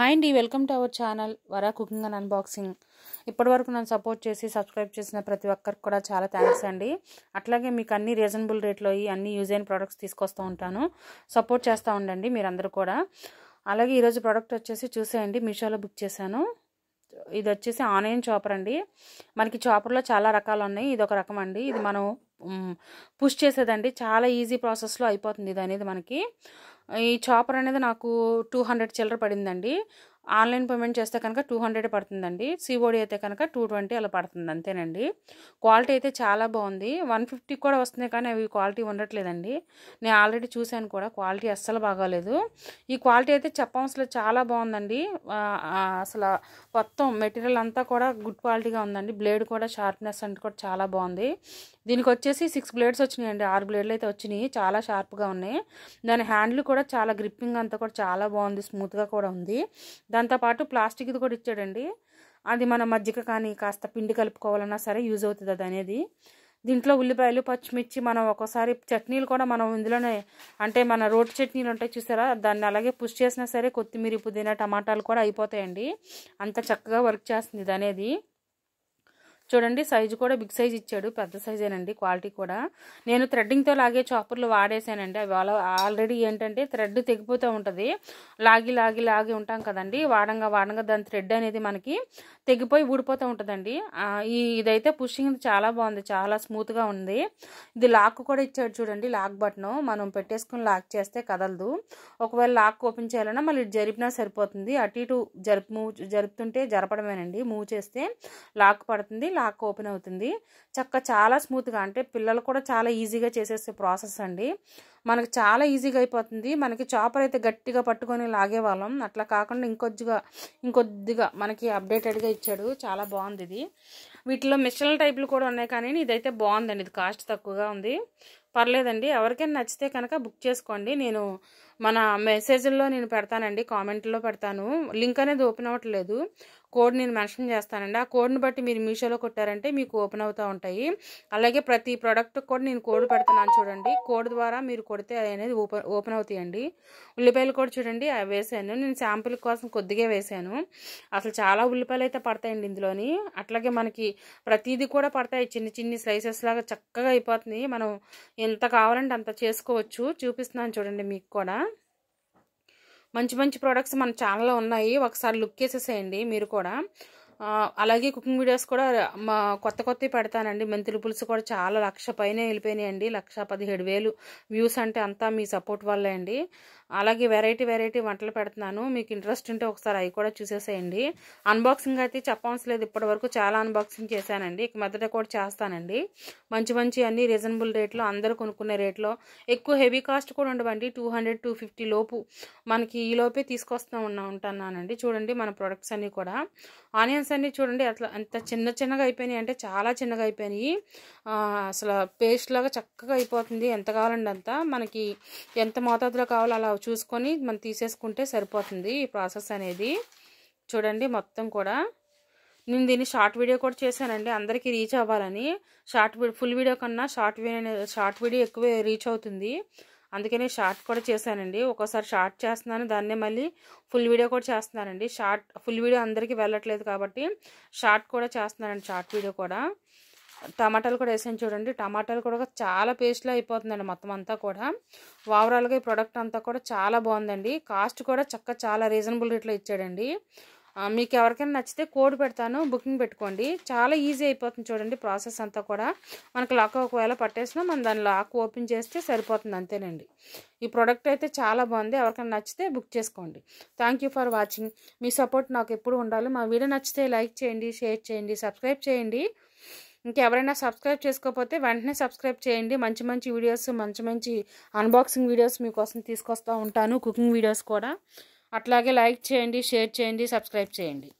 hi అండి welcome to our channel వరా cooking and unboxing ఇప్పటివరకు నన్ను సపోర్ట్ చేసి సబ్స్క్రైబ్ చేసిన ప్రతి ఒక్కరికి కూడా చాలా థ్యాంక్స్ అండి అట్లాగే మీకు అన్ని రీజనబుల్ రేట్లో అన్ని యూజ్ అయిన ప్రోడక్ట్స్ తీసుకొస్తూ ఉంటాను సపోర్ట్ చేస్తూ ఉండండి మీరందరూ కూడా అలాగే ఈరోజు ప్రోడక్ట్ వచ్చేసి చూసేయండి మీషోలో బుక్ చేశాను ఇది వచ్చేసి ఆనయన్ చాపర్ అండి మనకి చాపర్లో చాలా రకాలు ఉన్నాయి ఇది ఒక రకం అండి ఇది మనం పుష్ చేసేదండి చాలా ఈజీ ప్రాసెస్లో అయిపోతుంది ఇది అనేది మనకి ఈ చాపర్ అనేది నాకు టూ హండ్రెడ్ చిల్లర పడిందండి ఆన్లైన్ పేమెంట్ చేస్తే కనుక టూ హండ్రెడ్ పడుతుందండి సిఓడి అయితే కనుక టూ ట్వంటీ అలా పడుతుంది అంతేనండి క్వాలిటీ అయితే చాలా బాగుంది వన్ ఫిఫ్టీ కూడా వస్తున్నాయి కానీ అవి క్వాలిటీ ఉండట్లేదండి నేను ఆల్రెడీ చూశాను కూడా క్వాలిటీ అస్సలు బాగాలేదు ఈ క్వాలిటీ అయితే చెప్పవలసిన చాలా బాగుందండి అసలు మొత్తం మెటీరియల్ అంతా కూడా గుడ్ క్వాలిటీగా ఉందండి బ్లేడ్ కూడా షార్ప్నెస్ అంటే కూడా చాలా బాగుంది దీనికి వచ్చేసి సిక్స్ బ్లేడ్స్ వచ్చినాయి అండి ఆరు బ్లేడ్లు అయితే వచ్చినాయి చాలా షార్ప్గా ఉన్నాయి దాని హ్యాండిల్ కూడా చాలా గ్రిప్పింగ్ అంతా కూడా చాలా బాగుంది స్మూత్గా కూడా ఉంది దాంతోపాటు ప్లాస్టిక్ది కూడా ఇచ్చాడండి అది మన మజ్జిగ కానీ కాస్త పిండి కలుపుకోవాలన్నా సరే యూజ్ అవుతుంది అది అనేది దీంట్లో ఉల్లిపాయలు పచ్చిమిర్చి మనం ఒక్కోసారి చట్నీలు కూడా మనం ఇందులోనే అంటే మన రోటి చట్నీలు ఉంటాయి చూసారా దాన్ని అలాగే పుష్ చేసినా సరే కొత్తిమీర పుదీనా టమాటాలు కూడా అయిపోతాయండి అంత చక్కగా వర్క్ చేస్తుంది ఇది అనేది చూడండి సైజు కూడా బిగ్ సైజ్ ఇచ్చాడు పెద్ద సైజేనండి క్వాలిటీ కూడా నేను థ్రెడ్డింగ్తో లాగే చాపర్లు వాడేసానండి అవి ఆల్రెడీ ఏంటంటే థ్రెడ్ తెగిపోతూ ఉంటుంది లాగి లాగి లాగి ఉంటాం కదండి వాడంగా వాడంగా దాని థ్రెడ్ అనేది మనకి తెగిపోయి ఊడిపోతూ ఉంటుందండి ఈ ఇదైతే పుషింగ్ చాలా బాగుంది చాలా స్మూత్గా ఉంది ఇది లాక్ కూడా ఇచ్చాడు చూడండి లాక్ బటన్ మనం పెట్టేసుకుని లాక్ చేస్తే కదలదు ఒకవేళ లాక్ ఓపెన్ చేయాలన్నా మళ్ళీ జరిపినా సరిపోతుంది అటు ఇటు జరుపు మూవ్ జరుపుతుంటే జరపడమేనండి మూవ్ చేస్తే లాక్ పడుతుంది లాక్ ఓపెన్ అవుతుంది చక్క చాలా స్మూత్గా అంటే పిల్లలు కూడా చాలా ఈజీగా చేసేసే ప్రాసెస్ అండి మనకు చాలా ఈజీగా అయిపోతుంది మనకి చాపర్ అయితే గట్టిగా పట్టుకొని లాగే వాళ్ళం అట్లా కాకుండా ఇంకొద్దిగా ఇంకొద్దిగా మనకి అప్డేటెడ్గా ఇచ్చాడు చాలా బాగుంది ఇది వీటిలో మిషన్ టైప్లు కూడా ఉన్నాయి కానీ ఇదైతే బాగుందండి ఇది కాస్ట్ తక్కువగా ఉంది పర్లేదండి ఎవరికైనా నచ్చితే కనుక బుక్ చేసుకోండి నేను మన మెసేజ్ల్లో నేను పెడతానండి కామెంట్లో పెడతాను లింక్ అనేది ఓపెన్ అవ్వట్లేదు కోడ్ నేను మెన్షన్ చేస్తానండి ఆ కోడ్ని బట్టి మీరు మీషోలో కొట్టారంటే మీకు ఓపెన్ అవుతూ ఉంటాయి అలాగే ప్రతి ప్రోడక్ట్ కూడా నేను కోడ్ పెడుతున్నాను చూడండి కోడ్ ద్వారా మీరు కొడితే అనేది ఓపెన్ ఓపెన్ అవుతాయండి ఉల్లిపాయలు కూడా చూడండి అవి వేసాను నేను శాంపుల్ కోసం కొద్దిగా వేసాను అసలు చాలా ఉల్లిపాయలు అయితే పడతాయండి ఇందులోని అట్లాగే మనకి ప్రతిదీ కూడా పడతాయి చిన్న చిన్ని స్లైసెస్ లాగా చక్కగా అయిపోతుంది మనం ఎంత కావాలంటే అంత చేసుకోవచ్చు చూపిస్తున్నాను చూడండి మీకు కూడా మంచి మంచి ప్రోడక్ట్స్ మన ఛానల్లో ఉన్నాయి ఒకసారి లుక్ చేసేసేయండి మీరు కూడా అలాగే కుకింగ్ వీడియోస్ కూడా మా కొత్త కొత్త పెడతానండి మెంతులు పులుసు కూడా చాలా లక్ష పైన వెళ్ళిపోయినాయండి లక్ష పదిహేడు వేలు వ్యూస్ అంటే అంతా మీ సపోర్ట్ వల్లే అండి అలాగే వెరైటీ వెరైటీ వంటలు పెడుతున్నాను మీకు ఇంట్రెస్ట్ ఉంటే ఒకసారి అవి కూడా చూసేసేయండి అన్బాక్సింగ్ అయితే చెప్పవలసి లేదు ఇప్పటి వరకు చాలా అన్బాక్సింగ్ చేశానండి ఇక మొదట కూడా చేస్తానండి మంచి మంచి అన్ని రీజనబుల్ రేట్లో అందరూ కొనుక్కునే రేట్లో ఎక్కువ హెవీ కాస్ట్ కూడా ఉండవండి టూ హండ్రెడ్ టూ ఫిఫ్టీ లోపు మనకి ఈ లోపే తీసుకొస్తూ ఉన్నా ఉంటున్నానండి చూడండి మన ప్రొడక్ట్స్ అన్నీ కూడా ఆనియన్స్ అన్నీ చూడండి అట్లా అంత చిన్న చిన్నగా అయిపోయినాయి అంటే చాలా చిన్నగా అయిపోయినాయి అసలు పేస్ట్ లాగా చక్కగా అయిపోతుంది ఎంత కావాలండి అంత మనకి ఎంత మోతాదులో కావాలో అలా చూసుకొని మనం తీసేసుకుంటే సరిపోతుంది ఈ ప్రాసెస్ అనేది చూడండి మొత్తం కూడా నేను దీన్ని షార్ట్ వీడియో కూడా చేశానండి అందరికీ రీచ్ అవ్వాలని షార్ట్ ఫుల్ వీడియో కన్నా షార్ట్ వీడియో షార్ట్ వీడియో ఎక్కువ రీచ్ అవుతుంది నేను షార్ట్ కూడా చేశానండి ఒకసారి షార్ట్ చేస్తున్నాను దాన్నే మళ్ళీ ఫుల్ వీడియో కూడా చేస్తున్నానండి షార్ట్ ఫుల్ వీడియో అందరికీ వెళ్ళట్లేదు కాబట్టి షార్ట్ కూడా చేస్తున్నానండి షార్ట్ వీడియో కూడా టమాటాలు కూడా వేసాను చూడండి టమాటాలు కూడా చాలా పేస్ట్లో అయిపోతుందండి మొత్తం అంతా కూడా ఓవరాల్గా ఈ ప్రోడక్ట్ అంతా కూడా చాలా బాగుందండి కాస్ట్ కూడా చక్క చాలా రీజనబుల్ రేట్లో ఇచ్చాడండి మీకు ఎవరికైనా నచ్చితే కోడ్ పెడతాను బుకింగ్ పెట్టుకోండి చాలా ఈజీ అయిపోతుంది చూడండి ప్రాసెస్ అంతా కూడా మనకు లాక్ ఒకవేళ పట్టేసినా మనం దాని లాక్ ఓపెన్ చేస్తే సరిపోతుంది అంతేనండి ఈ ప్రోడక్ట్ అయితే చాలా బాగుంది ఎవరికైనా నచ్చితే బుక్ చేసుకోండి థ్యాంక్ ఫర్ వాచింగ్ మీ సపోర్ట్ నాకు ఎప్పుడు ఉండాలి మా వీడియో నచ్చితే లైక్ చేయండి షేర్ చేయండి సబ్స్క్రైబ్ చేయండి ఇంకెవరైనా సబ్స్క్రైబ్ చేసుకోకపోతే వెంటనే సబ్స్క్రైబ్ చేయండి మంచి మంచి వీడియోస్ మంచి మంచి అన్బాక్సింగ్ వీడియోస్ మీకోసం తీసుకొస్తూ ఉంటాను కుకింగ్ వీడియోస్ కూడా అట్లాగే లైక్ చేయండి షేర్ చేయండి సబ్స్క్రైబ్ చేయండి